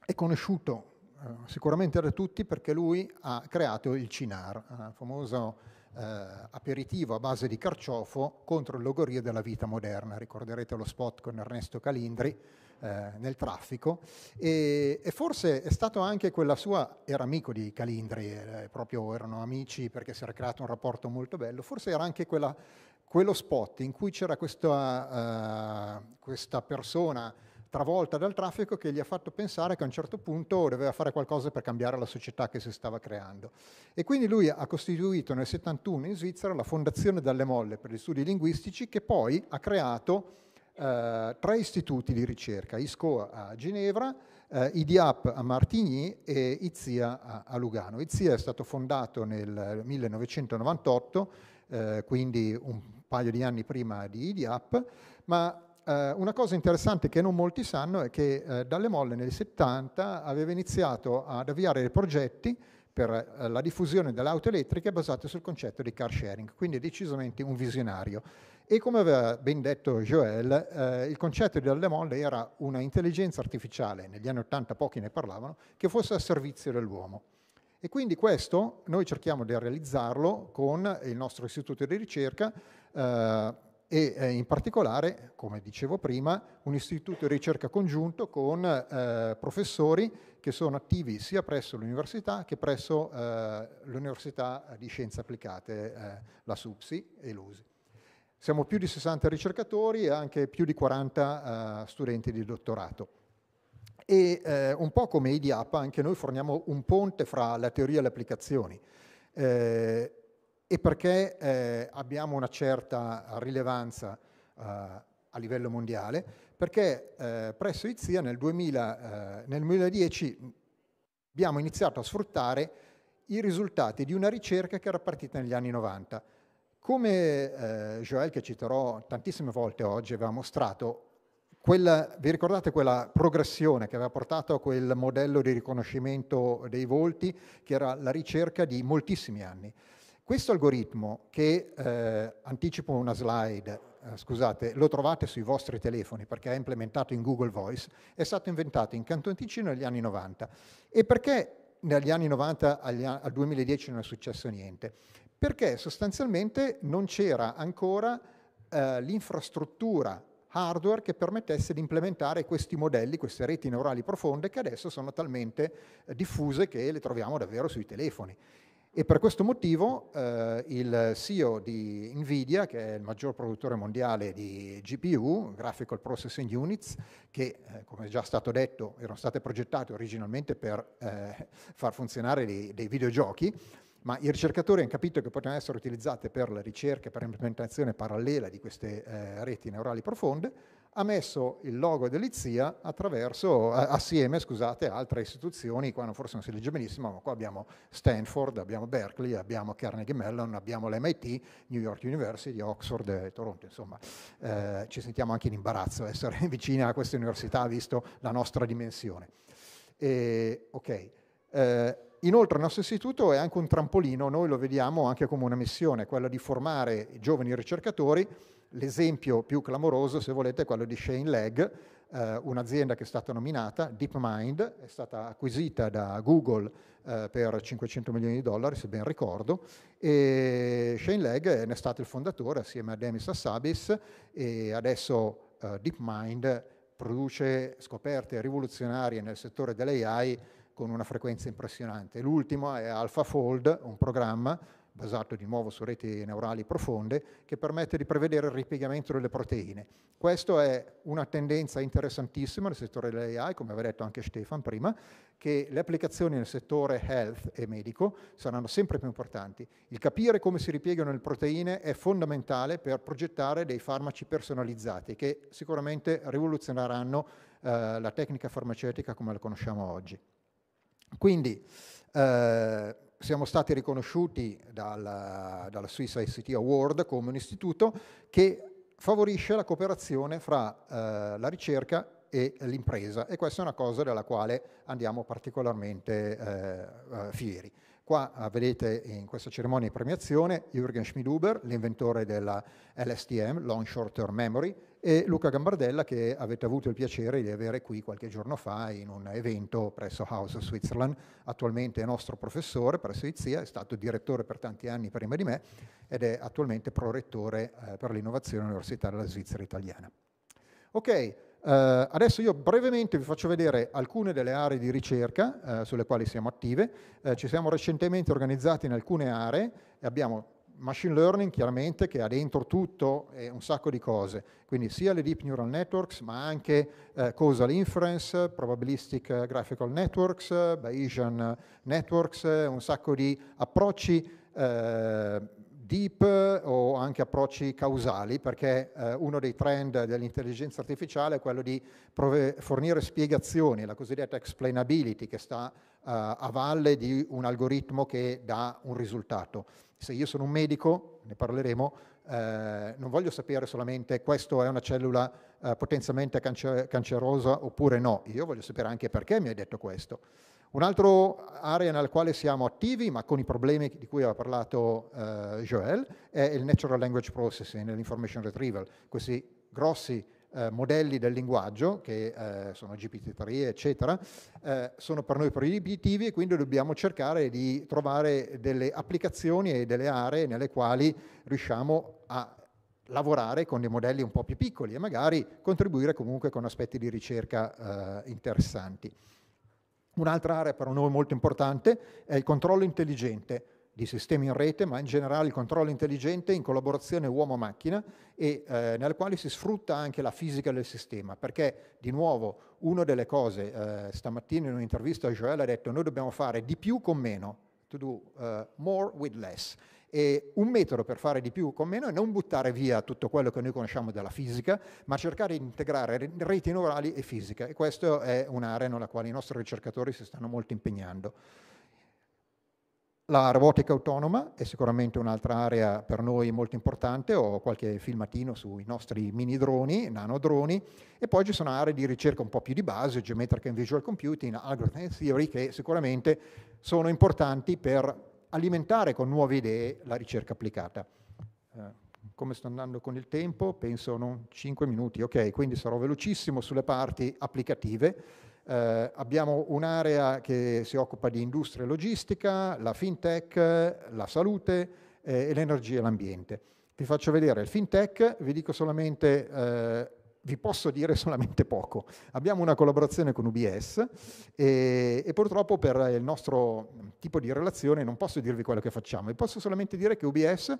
Speaker 4: è conosciuto eh, sicuramente da tutti perché lui ha creato il CINAR, eh, famoso eh, aperitivo a base di carciofo contro il logorio della vita moderna. Ricorderete lo spot con Ernesto Calindri eh, nel traffico e, e, forse è stato anche quella sua, era amico di Calindri, eh, proprio erano amici perché si era creato un rapporto molto bello, forse era anche quella, quello spot in cui c'era questa, eh, questa persona travolta dal traffico che gli ha fatto pensare che a un certo punto doveva fare qualcosa per cambiare la società che si stava creando. E quindi lui ha costituito nel 71 in Svizzera la Fondazione Dalle Molle per gli studi linguistici che poi ha creato eh, tre istituti di ricerca, ISCO a Ginevra, eh, IDIAP a Martigny e IZIA a, a Lugano. IZIA è stato fondato nel 1998, eh, quindi un paio di anni prima di IDIAP, ma eh, una cosa interessante che non molti sanno è che eh, Dalle Molle nel 70 aveva iniziato ad avviare dei progetti per eh, la diffusione delle auto elettriche basate sul concetto di car sharing, quindi decisamente un visionario. E come aveva ben detto Joel, eh, il concetto di Dalle Molle era una intelligenza artificiale, negli anni 80 pochi ne parlavano, che fosse a servizio dell'uomo. E quindi questo noi cerchiamo di realizzarlo con il nostro istituto di ricerca eh, e eh, in particolare, come dicevo prima, un istituto di ricerca congiunto con eh, professori che sono attivi sia presso l'università che presso eh, l'Università di Scienze Applicate, eh, la SUPSI e l'USI. Siamo più di 60 ricercatori e anche più di 40 eh, studenti di dottorato. E eh, un po' come IDIAPA, anche noi forniamo un ponte fra la teoria e le applicazioni. Eh, e perché eh, abbiamo una certa rilevanza eh, a livello mondiale, perché eh, presso Izia nel, 2000, eh, nel 2010 abbiamo iniziato a sfruttare i risultati di una ricerca che era partita negli anni 90. Come eh, Joel, che citerò tantissime volte oggi, aveva mostrato, quella, vi ricordate quella progressione che aveva portato a quel modello di riconoscimento dei volti, che era la ricerca di moltissimi anni. Questo algoritmo, che eh, anticipo una slide, eh, scusate, lo trovate sui vostri telefoni perché è implementato in Google Voice, è stato inventato in Canton Ticino negli anni 90. E perché dagli anni 90 agli, al 2010 non è successo niente? Perché sostanzialmente non c'era ancora eh, l'infrastruttura hardware che permettesse di implementare questi modelli, queste reti neurali profonde che adesso sono talmente eh, diffuse che le troviamo davvero sui telefoni. E per questo motivo eh, il CEO di Nvidia, che è il maggior produttore mondiale di GPU, Graphical Processing Units, che eh, come già stato detto erano state progettate originalmente per eh, far funzionare dei, dei, videogiochi, ma i ricercatori hanno capito che potevano essere utilizzate per la ricerca e per l'implementazione parallela di queste eh, reti neurali profonde, ha messo il logo dell'IZIA assieme scusate, a altre istituzioni, qua forse non si legge benissimo, ma qua abbiamo Stanford, abbiamo Berkeley, abbiamo Carnegie Mellon, abbiamo l'MIT, New York University, Oxford e Toronto, insomma eh, ci sentiamo anche in imbarazzo essere vicini a queste università visto la nostra dimensione. E, okay. eh, Inoltre il nostro istituto è anche un trampolino, noi lo vediamo anche come una missione, quella di formare i giovani ricercatori L'esempio più clamoroso, se volete, è quello di Shane Legg, eh, un'azienda che è stata nominata, DeepMind, è stata acquisita da Google eh, per 500 milioni di dollari, se ben ricordo, e Shane Legg ne è stato il fondatore assieme a Demis Hassabis e adesso eh, DeepMind produce scoperte rivoluzionarie nel settore dell'AI con una frequenza impressionante. L'ultimo è AlphaFold, un programma basato di nuovo su reti neurali profonde, che permette di prevedere il ripiegamento delle proteine. Questa è una tendenza interessantissima nel settore dell'AI, come aveva detto anche Stefan prima, che le applicazioni nel settore health e medico saranno sempre più importanti. Il capire come si ripiegano le proteine è fondamentale per progettare dei farmaci personalizzati che sicuramente rivoluzioneranno eh, la tecnica farmaceutica come la conosciamo oggi. Quindi, eh, siamo stati riconosciuti dal, dalla Swiss ICT Award come un istituto che favorisce la cooperazione fra eh, la ricerca e l'impresa e questa è una cosa della quale andiamo particolarmente eh, eh fieri. Qua eh, vedete in questa cerimonia di premiazione Jürgen Schmidhuber, l'inventore della LSTM, Long Short Term Memory, e Luca Gambardella che avete avuto il piacere di avere qui qualche giorno fa in un evento presso House of Switzerland, attualmente è nostro professore presso IZIA, è stato direttore per tanti anni prima di me ed è attualmente prorettore eh, per l'innovazione all'Università della Svizzera italiana. Ok, Uh, adesso io brevemente vi faccio vedere alcune delle aree di ricerca uh, sulle quali siamo attive. Uh, ci siamo recentemente organizzati in alcune aree e abbiamo machine learning chiaramente che ha dentro tutto e un sacco di cose, quindi sia le deep neural networks ma anche eh, causal inference, probabilistic eh, graphical networks, Bayesian networks, eh, un sacco di approcci eh, deep o anche approcci causali, perché eh, uno dei trend dell'intelligenza artificiale è quello di prove- fornire spiegazioni, la cosiddetta explainability, che sta eh, a valle di un algoritmo che dà un risultato. Se io sono un medico, ne parleremo, eh, non voglio sapere solamente questa è una cellula eh, potenzialmente cancer- cancerosa oppure no, io voglio sapere anche perché mi hai detto questo. Un'altra area nella quale siamo attivi, ma con i problemi di cui ha parlato eh, Joel, è il Natural Language Processing e l'Information Retrieval, questi grossi eh, modelli del linguaggio, che eh, sono GPT-3, eccetera, eh, sono per noi proibitivi e quindi dobbiamo cercare di trovare delle applicazioni e delle aree nelle quali riusciamo a lavorare con dei modelli un po' più piccoli e magari contribuire comunque con aspetti di ricerca eh, interessanti. Un'altra area per noi molto importante è il controllo intelligente di sistemi in rete, ma in generale il controllo intelligente in collaborazione uomo-macchina e eh, nella quale si sfrutta anche la fisica del sistema, perché di nuovo una delle cose, eh, stamattina in un'intervista Joel ha detto noi dobbiamo fare di più con meno, to do uh, more with less, e un metodo per fare di più con meno è non buttare via tutto quello che noi conosciamo della fisica, ma cercare di integrare reti neurali e fisica. E questa è un'area nella quale i nostri ricercatori si stanno molto impegnando. La robotica autonoma è sicuramente un'altra area per noi molto importante, ho qualche filmatino sui nostri mini droni, nanodroni, e poi ci sono aree di ricerca un po' più di base, geometrica and visual computing, algorithm theory, che sicuramente sono importanti per alimentare con nuove idee la ricerca applicata. Eh, come sto andando con il tempo? Penso non 5 minuti, ok, quindi sarò velocissimo sulle parti applicative. Eh, abbiamo un'area che si occupa di industria e logistica, la fintech, la salute eh, e l'energia e l'ambiente. Vi faccio vedere il fintech, vi dico solamente eh, vi posso dire solamente poco. Abbiamo una collaborazione con UBS e, e, purtroppo per il nostro tipo di relazione non posso dirvi quello che facciamo, vi posso solamente dire che UBS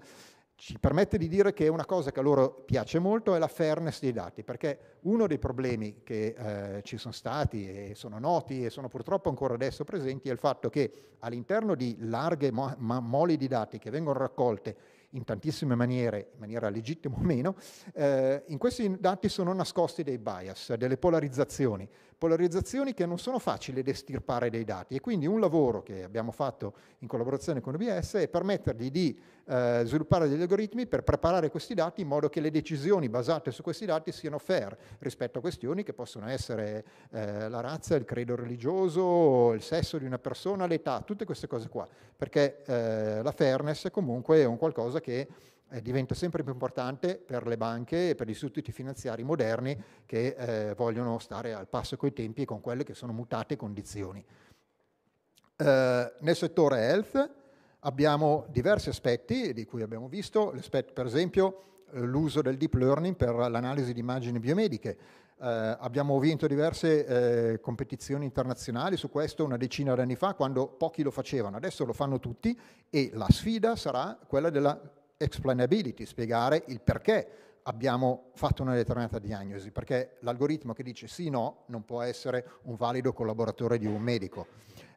Speaker 4: ci permette di dire che una cosa che a loro piace molto è la fairness dei dati, perché uno dei problemi che eh, ci sono stati e sono noti e sono purtroppo ancora adesso presenti è il fatto che all'interno di larghe mo- ma- moli di dati che vengono raccolte in tantissime maniere, in maniera legittima o meno, eh, in questi dati sono nascosti dei bias, delle polarizzazioni, polarizzazioni che non sono facili da estirpare dai dati e quindi un lavoro che abbiamo fatto in collaborazione con OBS è permettergli di eh, sviluppare degli algoritmi per preparare questi dati in modo che le decisioni basate su questi dati siano fair rispetto a questioni che possono essere eh, la razza, il credo religioso, il sesso di una persona, l'età, tutte queste cose qua, perché eh, la fairness comunque è un qualcosa che eh, diventa sempre più importante per le banche e per gli istituti finanziari moderni che eh, vogliono stare al passo coi tempi e con quelle che sono mutate condizioni. Eh, nel settore health abbiamo diversi aspetti di cui abbiamo visto, per esempio eh, l'uso del deep learning per l'analisi di immagini biomediche. Eh, abbiamo vinto diverse eh, competizioni internazionali su questo una decina di anni fa, quando pochi lo facevano, adesso lo fanno tutti e la sfida sarà quella della explainability, spiegare il perché abbiamo fatto una determinata diagnosi, perché l'algoritmo che dice sì o no non può essere un valido collaboratore di un medico.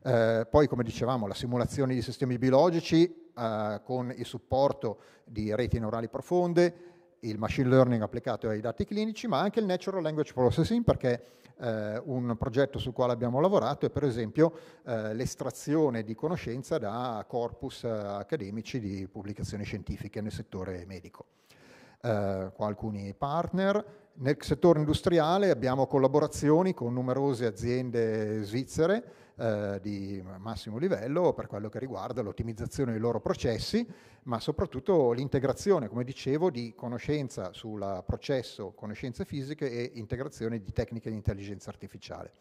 Speaker 4: Eh, poi, come dicevamo, la simulazione di sistemi biologici eh, con il supporto di reti neurali profonde, il machine learning applicato ai dati clinici, ma anche il natural language processing, perché eh, un progetto sul quale abbiamo lavorato è per esempio eh, l'estrazione di conoscenza da corpus eh, accademici di pubblicazioni scientifiche nel settore medico. Eh, alcuni partner. Nel settore industriale abbiamo collaborazioni con numerose aziende svizzere eh, di massimo livello per quello che riguarda l'ottimizzazione dei loro processi, ma soprattutto l'integrazione, come dicevo, di conoscenza sul processo, conoscenze fisiche e integrazione di tecniche di intelligenza artificiale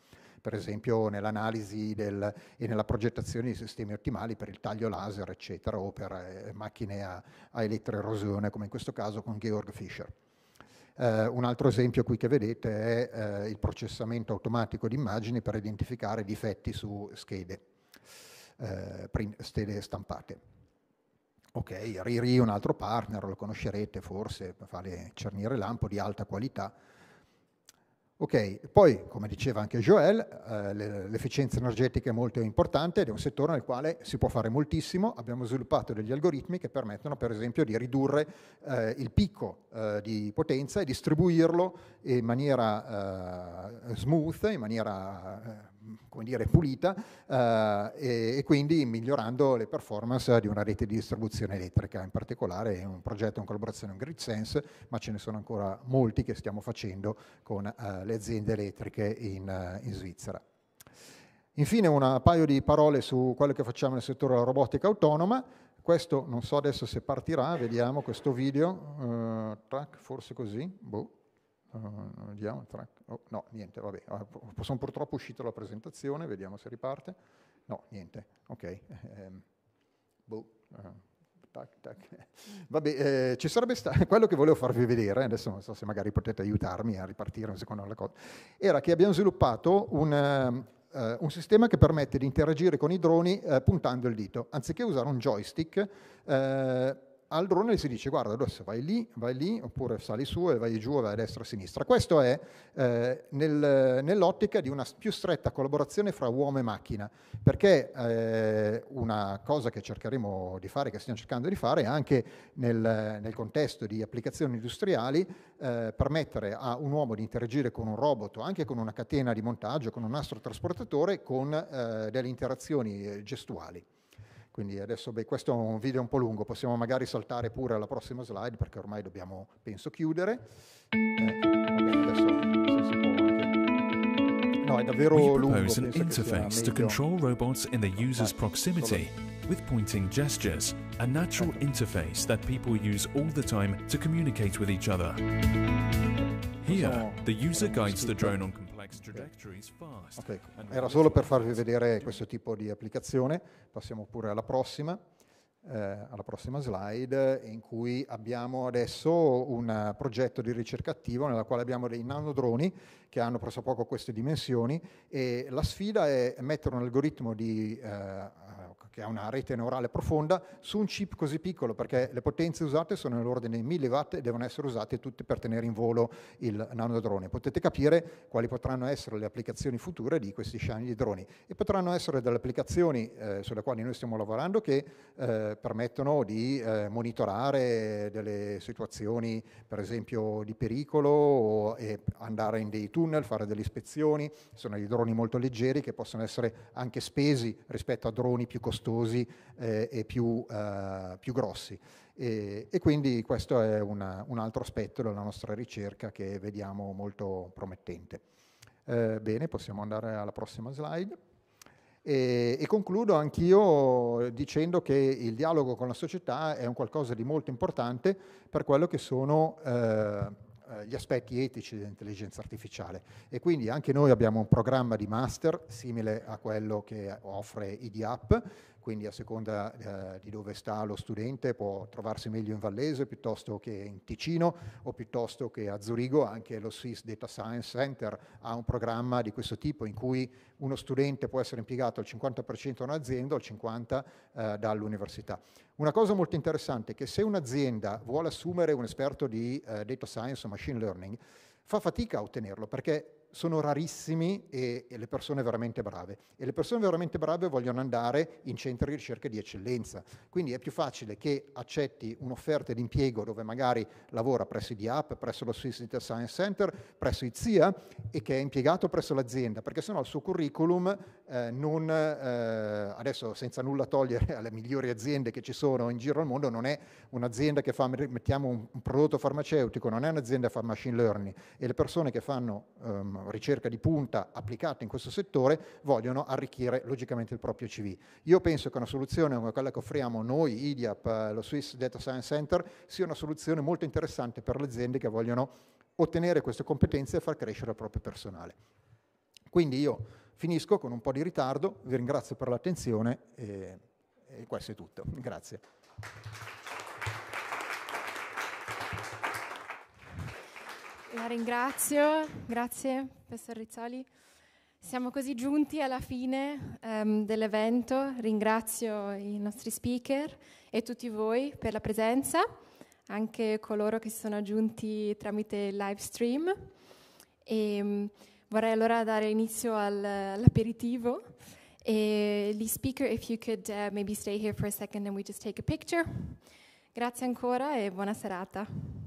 Speaker 4: per esempio nell'analisi del, e nella progettazione di sistemi ottimali per il taglio laser, eccetera, o per eh, macchine a, a elettroerosione, come in questo caso con Georg Fischer. Eh, un altro esempio qui che vedete è eh, il processamento automatico di immagini per identificare difetti su schede, eh, schede stampate. Ok, Riri è un altro partner, lo conoscerete forse, fa le cernire lampo di alta qualità, Ok, poi come diceva anche Joel, eh, l'efficienza energetica è molto importante ed è un settore nel quale si può fare moltissimo. Abbiamo sviluppato degli algoritmi che permettono per esempio di ridurre eh, il picco eh, di potenza e distribuirlo in maniera eh, smooth, in maniera eh, come dire, pulita eh, e, e, quindi migliorando le performance di una rete di distribuzione elettrica. In particolare è un progetto in collaborazione con GridSense, ma ce ne sono ancora molti che stiamo facendo con eh, le aziende elettriche in, eh, in Svizzera. Infine un paio di parole su quello che facciamo nel settore della robotica autonoma. Questo non so adesso se partirà, vediamo questo video, eh, track, forse così, boh. Uh, eh, vediamo track. Oh, no, niente, vabbè. Ah, sono purtroppo uscito dalla presentazione, vediamo se riparte. No, niente, ok. Um, boh. Uh, tac, tac. Vabbè, eh, ci sarebbe stato quello che volevo farvi vedere, adesso non so se magari potete aiutarmi a ripartire un secondo la cosa, era che abbiamo sviluppato un, Uh, un sistema che permette di interagire con i droni uh, puntando il dito. Anziché usare un joystick, uh, al drone si dice guarda adesso vai lì, vai lì, oppure sali su e vai giù, vai a destra e a sinistra. Questo è eh, nel, nell'ottica di una più stretta collaborazione fra uomo e macchina, perché eh, una cosa che cercheremo di fare, che stiamo cercando di fare, anche nel, nel contesto di applicazioni industriali, eh, permettere a un uomo di interagire con un robot, anche con una catena di montaggio, con un nastro trasportatore, con eh, delle interazioni eh, gestuali. Quindi adesso, beh, questo è un video un po' lungo, possiamo magari saltare pure alla prossima slide perché ormai dobbiamo, penso, chiudere. Eh, bene, adesso se si può anche... No, è davvero
Speaker 2: We lungo. Penso an interface to control robots in the users' proximity. With pointing gestures, a natural ecco. interface that people use all the time to communicate with each other. Here, the user guides the drone on
Speaker 4: complex trajectories fast. Okay. Era solo per farvi vedere questo tipo di applicazione. Passiamo pure alla prossima, eh, alla prossima slide, in cui abbiamo adesso un progetto di ricerca attivo nella quale abbiamo dei nanodroni che hanno presso poco queste dimensioni e la sfida è mettere un algoritmo di eh, che ha una rete neurale profonda, su un chip così piccolo, perché le potenze usate sono nell'ordine di 1000 watt e devono essere usate tutte per tenere in volo il nanodrone. Potete capire quali potranno essere le applicazioni future di questi shiny droni e potranno essere delle applicazioni eh, sulle quali noi stiamo lavorando che eh, permettono di eh, monitorare delle situazioni, per esempio, di pericolo o, e andare in dei tunnel, fare delle ispezioni. Sono dei droni molto leggeri che possono essere anche spesi rispetto a droni più costosi costosi eh, e più, eh, più grossi. E, e, quindi questo è una, un altro aspetto della nostra ricerca che vediamo molto promettente. Eh, bene, possiamo andare alla prossima slide. E, e concludo anch'io dicendo che il dialogo con la società è un qualcosa di molto importante per quello che sono eh, gli aspetti etici dell'intelligenza artificiale e quindi anche noi abbiamo un programma di master simile a quello che offre IDAP quindi a seconda eh, di dove sta lo studente può trovarsi meglio in Vallese piuttosto che in Ticino o piuttosto che a Zurigo, anche lo Swiss Data Science Center ha un programma di questo tipo in cui uno studente può essere impiegato al 50% da un'azienda o al 50% eh, dall'università. Una cosa molto interessante è che se un'azienda vuole assumere un esperto di eh, data science o machine learning, fa fatica a ottenerlo perché sono rarissimi e, e, le persone veramente brave. E le persone veramente brave vogliono andare in centri di ricerca di eccellenza. Quindi è più facile che accetti un'offerta di impiego dove magari lavora presso i DAP, presso lo Swiss Data Science Center, presso i ZIA e che è impiegato presso l'azienda, perché sennò il suo curriculum eh, non, eh, adesso senza nulla togliere alle migliori aziende che ci sono in giro al mondo, non è un'azienda che fa, mettiamo un, un prodotto farmaceutico, non è un'azienda che fa machine learning e le persone che fanno... Um, ricerca di punta applicata in questo settore, vogliono arricchire logicamente il proprio CV. Io penso che una soluzione come quella che offriamo noi, IDIAP, eh, lo Swiss Data Science Center, sia una soluzione molto interessante per le aziende che vogliono ottenere queste competenze e far crescere il proprio personale. Quindi io finisco con un po' di ritardo, vi ringrazio per l'attenzione e, e questo è tutto. Grazie.
Speaker 1: La ringrazio, grazie professor Rizzoli. Siamo così giunti alla fine um, dell'evento. Ringrazio i nostri speaker e tutti voi per la presenza, anche coloro che si sono aggiunti tramite live stream. E, um, vorrei allora dare inizio al, all'aperitivo. E gli speaker, if you could uh, maybe stay here for a second and we just take a picture. Grazie ancora e buona serata.